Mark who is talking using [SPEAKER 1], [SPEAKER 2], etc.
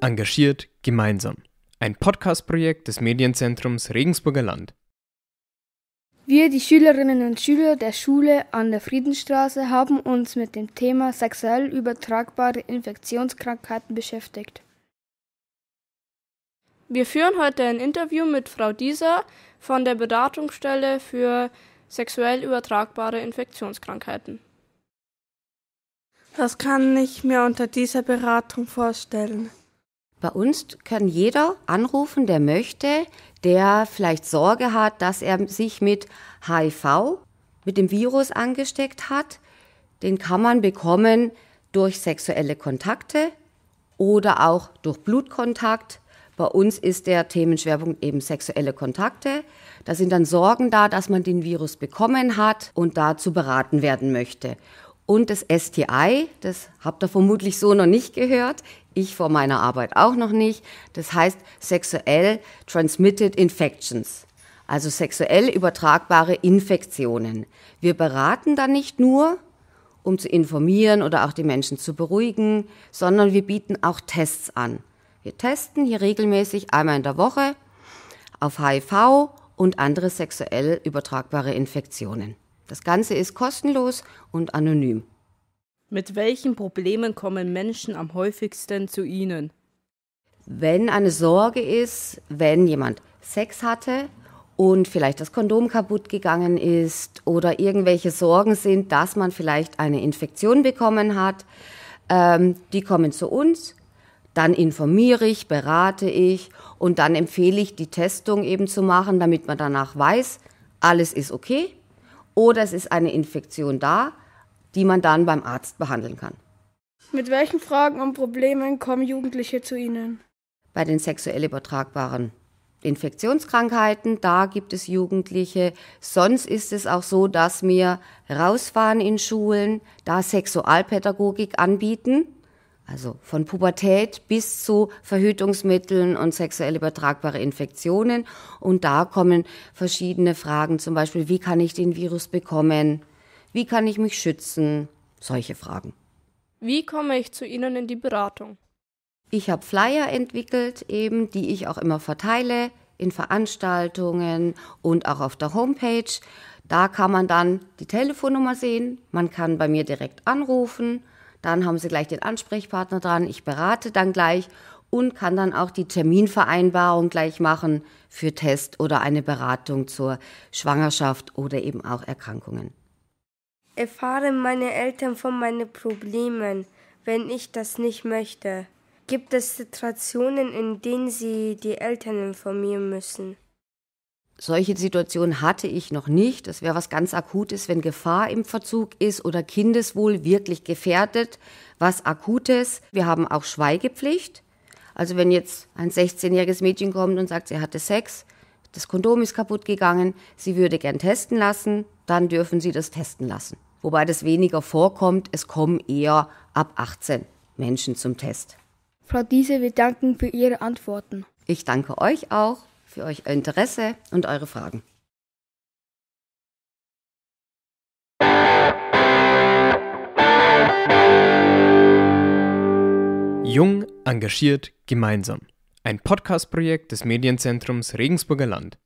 [SPEAKER 1] Engagiert gemeinsam. Ein Podcast-Projekt des Medienzentrums Regensburger Land. Wir, die Schülerinnen und Schüler der Schule an der Friedenstraße, haben uns mit dem Thema sexuell übertragbare Infektionskrankheiten beschäftigt. Wir führen heute ein Interview mit Frau Dieser von der Beratungsstelle für sexuell übertragbare Infektionskrankheiten. Was kann ich mir unter dieser Beratung vorstellen? Bei uns kann jeder anrufen, der möchte, der vielleicht Sorge hat, dass er sich mit HIV, mit dem Virus angesteckt hat. Den kann man bekommen durch sexuelle Kontakte oder auch durch Blutkontakt. Bei uns ist der Themenschwerpunkt eben sexuelle Kontakte. Da sind dann Sorgen da, dass man den Virus bekommen hat und dazu beraten werden möchte. Und das STI, das habt ihr vermutlich so noch nicht gehört, ich vor meiner Arbeit auch noch nicht. Das heißt sexuell transmitted infections, also sexuell übertragbare Infektionen. Wir beraten dann nicht nur, um zu informieren oder auch die Menschen zu beruhigen, sondern wir bieten auch Tests an. Wir testen hier regelmäßig einmal in der Woche auf HIV und andere sexuell übertragbare Infektionen. Das Ganze ist kostenlos und anonym. Mit welchen Problemen kommen Menschen am häufigsten zu Ihnen? Wenn eine Sorge ist, wenn jemand Sex hatte und vielleicht das Kondom kaputt gegangen ist oder irgendwelche Sorgen sind, dass man vielleicht eine Infektion bekommen hat, ähm, die kommen zu uns, dann informiere ich, berate ich und dann empfehle ich, die Testung eben zu machen, damit man danach weiß, alles ist okay oder es ist eine Infektion da die man dann beim Arzt behandeln kann. Mit welchen Fragen und Problemen kommen Jugendliche zu Ihnen? Bei den sexuell übertragbaren Infektionskrankheiten, da gibt es Jugendliche. Sonst ist es auch so, dass wir rausfahren in Schulen, da Sexualpädagogik anbieten. Also von Pubertät bis zu Verhütungsmitteln und sexuell übertragbare Infektionen. Und da kommen verschiedene Fragen, zum Beispiel, wie kann ich den Virus bekommen? Wie kann ich mich schützen? Solche Fragen. Wie komme ich zu Ihnen in die Beratung? Ich habe Flyer entwickelt, eben, die ich auch immer verteile in Veranstaltungen und auch auf der Homepage. Da kann man dann die Telefonnummer sehen, man kann bei mir direkt anrufen, dann haben Sie gleich den Ansprechpartner dran, ich berate dann gleich und kann dann auch die Terminvereinbarung gleich machen für Test oder eine Beratung zur Schwangerschaft oder eben auch Erkrankungen erfahren meine Eltern von meinen Problemen, wenn ich das nicht möchte? Gibt es Situationen, in denen Sie die Eltern informieren müssen? Solche Situationen hatte ich noch nicht. Das wäre was ganz Akutes, wenn Gefahr im Verzug ist oder Kindeswohl wirklich gefährdet. Was Akutes. Wir haben auch Schweigepflicht. Also wenn jetzt ein 16-jähriges Mädchen kommt und sagt, sie hatte Sex, das Kondom ist kaputt gegangen, sie würde gern testen lassen, dann dürfen sie das testen lassen wobei das weniger vorkommt. Es kommen eher ab 18 Menschen zum Test. Frau Diese, wir danken für Ihre Antworten. Ich danke euch auch für euer Interesse und eure Fragen. Jung, engagiert, gemeinsam. Ein Podcast-Projekt des Medienzentrums Regensburger Land.